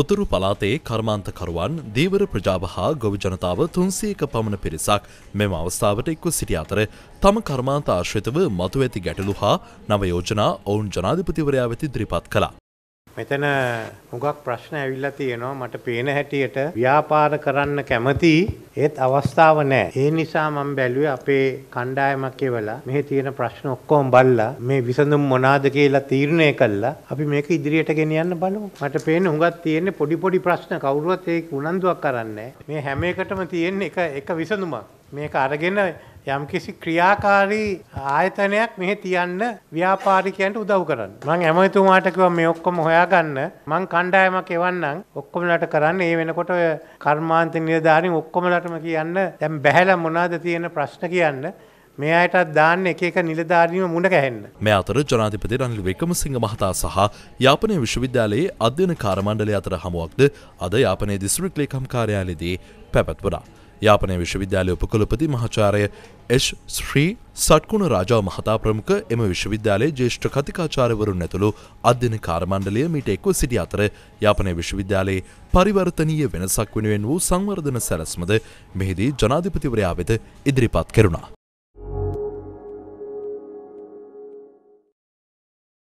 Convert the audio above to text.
උතුරු පලාතයේ කර්මාන්තකරුවන් දීවර ප්‍රජාව හා ගොවි ජනතාව තුන්සේක පමණ පිරිසක් මෙම අවස්ථාවට එක්ව සිටි අතර තම කර්මාන්ත ආශ්‍රිතව මතු ඇති ගැටලු හා නව යෝජනා ඔවුන් ජනාධිපතිවරයා වෙති දිරිපත් කළා. මෙතන හුඟක් ප්‍රශ්න ඇවිල්ලා තියෙනවා මට පේන හැටියට ව්‍යාපාර කරන්න කැමති ඒත් අවස්ථාව නැහැ. ඒ නිසා මම බැලුවේ අපේ කණ්ඩායමක් කියලා මෙහි තියෙන ප්‍රශ්න ඔක්කොම බලලා මේ විසඳුම් මොනවාද කියලා තීරණය කළා. අපි මේක ඉදිරියට ගෙනියන්න බලමු. මට පේන හුඟක් තියෙන්නේ පොඩි පොඩි ප්‍රශ්න කවුරුවත් ඒක උනන්දුවක් කරන්නේ මේ හැම එකටම තියෙන එක එක විසඳුමක්. මේක අරගෙන යම්කිසි ක්‍රියාකාරී ආයතනයක් මෙහි තියන්න ව්‍යාපාරිකයන්ට උදව් කරන්න. මං ඇමතුමාට කිව්වා මේ ඔක්කොම හොයාගන්න. මං කණ්ඩායමක් එවන්නම්. ඔක්කොමලට කරන්න. ඒ වෙනකොට ඔය කර්මාන්ත නිලධාරීන් ඔක්කොමලටම කියන්න දැන් බැහැලා මොනවද තියෙන ප්‍රශ්න කියන්න. මේ අයටත් දාන්න එක එක නිලධාරීම මුණ ගැහෙන්න. මේ අතර ජනාධිපති රනිල් වික්‍රමසිංහ මහතා සහ යාපනය විශ්වවිද්‍යාලයේ අධ්‍යන කාරමණ්ඩලය අතර හමුවක්ද අද යාපනයේ දිස්ත්‍රික් ලේකම් කාර්යාලයේදී පැවැත්වුණා. යාපනය විශ්වවිද්‍යාලය උපකුලපති මහාචාරය එස් ශ්‍රී සට්කුණ රාජා මහතා ප්‍රමුඛ එම විශ්වවිද්‍යාලයේ ජේෂ්ඨ කතිකාචාර්යවරුන් ඇතුළු අධ්‍යන කාර්මණ්ඩලය මීට එක්ව සිටි අතර යාපනය විශ්වවිද්‍යාලයේ පරිවර්තනීය වෙනසක් වෙනුවෙන් වූ සංවර්ධන සැලැස්මද මෙහිදී ජනාධිපතිවරයා වෙත ඉදිරිපත් කෙරුණා.